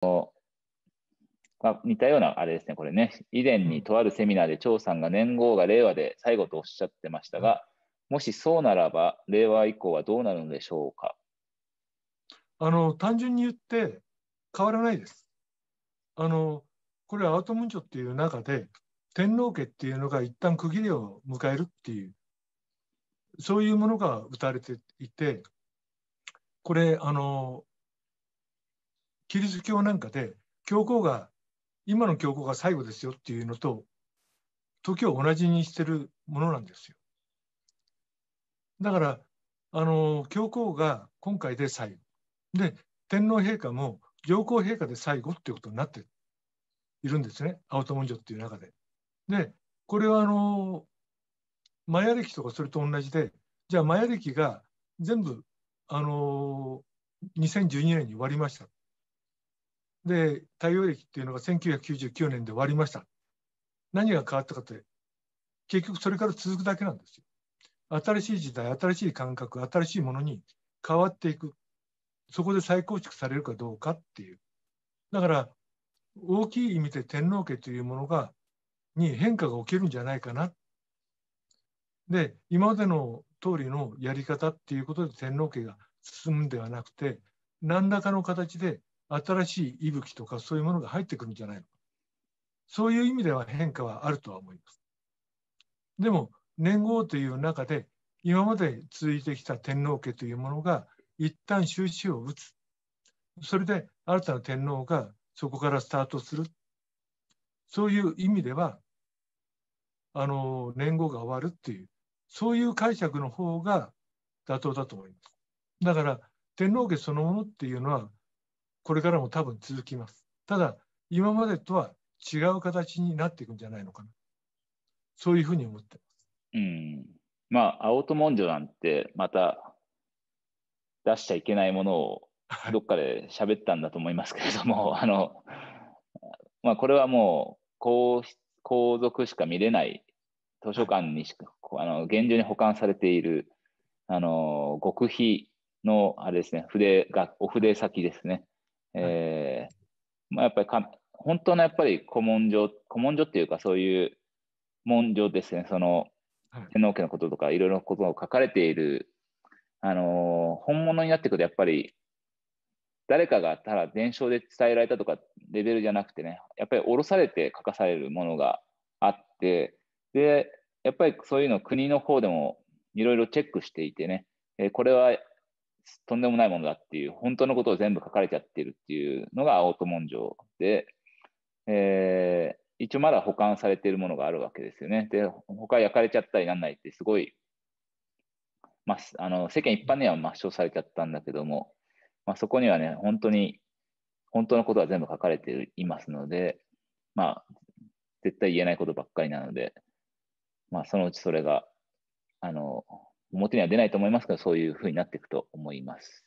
まあ、似たようなあれですね、これね、以前にとあるセミナーで張さんが年号が令和で最後とおっしゃってましたが、もしそうならば、令和以降はどうなるのでしょうか。あの単純に言って変わらないです。あのこれアート文書っていう中で天皇家っていうのが一旦区切りを迎えるっていうそういうものが打たれていてこれあのキリスト教なんかで教皇が今の教皇が最後ですよっていうのと時を同じにしてるものなんですよ。だからあの教皇が今回で最後で天皇陛下も上皇陛下で最後っていうことになっているんですね青友女っていう中で。でこれはあのマヤ暦とかそれと同じでじゃあマヤ暦が全部あの2012年に終わりましたで、太陽暦っていうのが1999年で終わりました。何が変わったかって、結局それから続くだけなんですよ。新しい時代、新しい感覚、新しいものに変わっていく。そこで再構築されるかどうかっていう。だから、大きい意味で天皇家というものが、に変化が起きるんじゃないかな。で、今までの通りのやり方っていうことで天皇家が進むんではなくて、何らかの形で新しい息吹とかそういうものが入ってくるんじゃないのか。そういう意味では変化はあるとは思います。でも年号という中で今まで続いてきた天皇家というものが一旦終止を打つ。それで新たな天皇がそこからスタートする。そういう意味では、あの、年号が終わるっていう、そういう解釈の方が妥当だと思います。だから、天皇家そのものっていうのは、これからも多分続きます。ただ、今までとは違う形になっていくんじゃないのかな。そういうふうに思ってます。うん。まあ、青と文書なんて、また出しちゃいけないものをどっかで喋ったんだと思いますけれども、あの、まあ、これはもう皇、皇族しか見れない図書館にしか、あの、厳重に保管されている、あの、極秘の、あれですね、筆が、お筆先ですね。えー、まあ、やっぱりか本当のやっぱり古文書古文書っていうかそういう文書ですねその天皇家のこととかいろいろこと書かれている、あのー、本物になってくるとやっぱり誰かがただ伝承で伝えられたとかレベルじゃなくてねやっぱり下ろされて書かされるものがあってでやっぱりそういうの国の方でもいろいろチェックしていてね、えー、これはとんでもないものだっていう、本当のことを全部書かれちゃってるっていうのが青戸文書で、えー、一応まだ保管されているものがあるわけですよね。で、他焼かれちゃったりなんないって、すごい、まあ、あの世間一般には抹消されちゃったんだけども、まあ、そこにはね、本当に、本当のことは全部書かれていますので、まあ、絶対言えないことばっかりなので、まあ、そのうちそれが、あの、表には出ないと思いますが、そういうふうになっていくと思います。